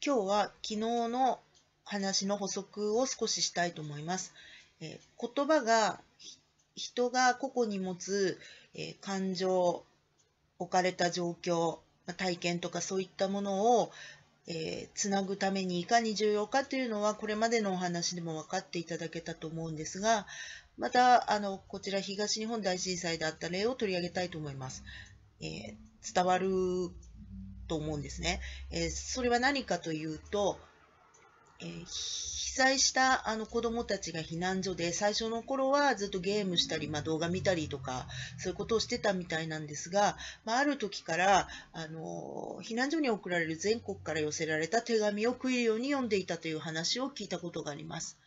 今日は昨日の話の補足を少ししたいと思います。えー、言葉が人が個々に持つ、えー、感情、置かれた状況、体験とかそういったものをえー、つなぐためにいかに重要かというのはこれまでのお話でも分かっていただけたと思うんですがまたあのこちら東日本大震災であった例を取り上げたいと思います。えー、伝わると思うんですね。えー、それは何かというと、えー、被災したあの子どもたちが避難所で最初の頃はずっとゲームしたり、まあ、動画見たりとかそういうことをしてたみたいなんですが、まあ、ある時から、あの避難所に送られる全国から寄せられた手紙を食いように読んでいたという話を聞いたことがあります。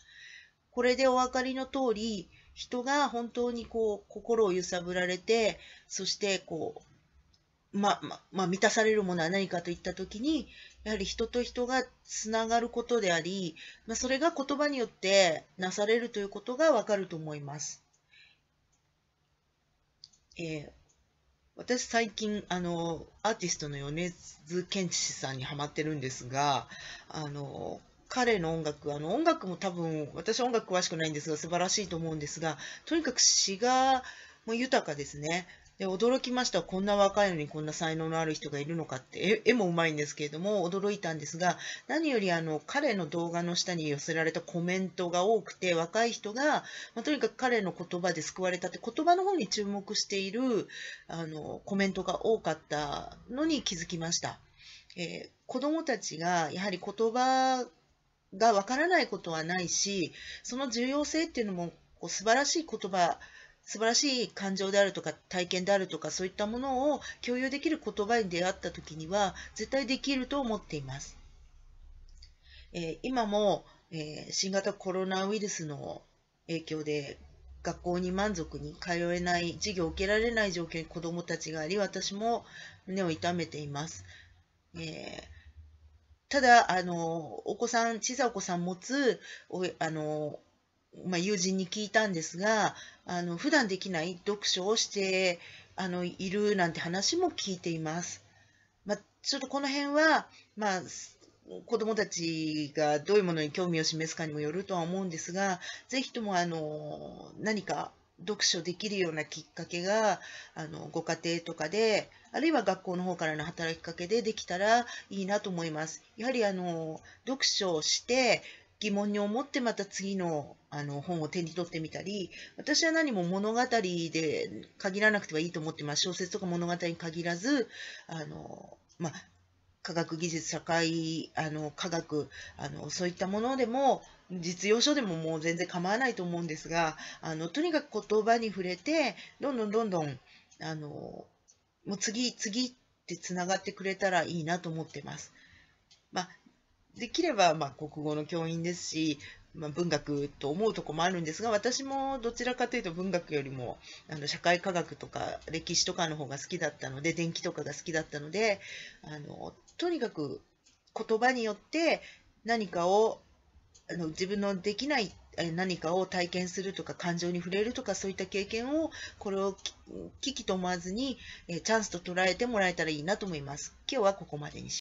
これでお分かりの通り人が本当にこう心を揺さぶられてそしてこうま、ま、まあ、満たされるものは何かといったときに、やはり人と人がつながることであり、まあ、それが言葉によってなされるということがわかると思います。えー、私最近、あの、アーティストの米津玄師さんにハマってるんですが、あの、彼の音楽、あの音楽も多分、私音楽詳しくないんですが、素晴らしいと思うんですが、とにかく詩がもう豊かですね。で驚きました。こんな若いのにこんな才能のある人がいるのかって、絵もうまいんですけれども、驚いたんですが、何よりあの彼の動画の下に寄せられたコメントが多くて、若い人が、まあ、とにかく彼の言葉で救われたって、言葉の方に注目しているあのコメントが多かったのに気づきました。えー、子供たちがやはり言葉がわからないことはないし、その重要性っていうのもこう素晴らしい言葉素晴らしい感情であるとか体験であるとかそういったものを共有できる言葉に出会った時には絶対できると思っています。えー、今も、えー、新型コロナウイルスの影響で学校に満足に通えない授業を受けられない状況に子どもたちがあり私も胸を痛めています。えー、ただあのお子さん小さいお子さん持つあのまあ、友人に聞いたんですがあの普段できない読書をしてあのいるなんて話も聞いています。まあ、ちょっとこの辺は、まあ、子どもたちがどういうものに興味を示すかにもよるとは思うんですがぜひともあの何か読書できるようなきっかけがあのご家庭とかであるいは学校の方からの働きかけでできたらいいなと思います。やはりあの読書をして疑問に思ってまた次のあの本を手に取ってみたり私は何も物語で限らなくてはいいと思ってます小説とか物語に限らずあの、まあ、科学技術社会あの科学あのそういったものでも実用書でももう全然構わないと思うんですがあのとにかく言葉に触れてどんどんどんどんあのもう次次ってつながってくれたらいいなと思ってます。まあ、できれば、まあ、国語の教員ですし、まあ、文学と思うとこもあるんですが私もどちらかというと文学よりもあの社会科学とか歴史とかの方が好きだったので電気とかが好きだったのであのとにかく言葉によって何かをあの自分のできない何かを体験するとか感情に触れるとかそういった経験をこれを危機と思わずにチャンスと捉えてもらえたらいいなと思います。今日はここまでにし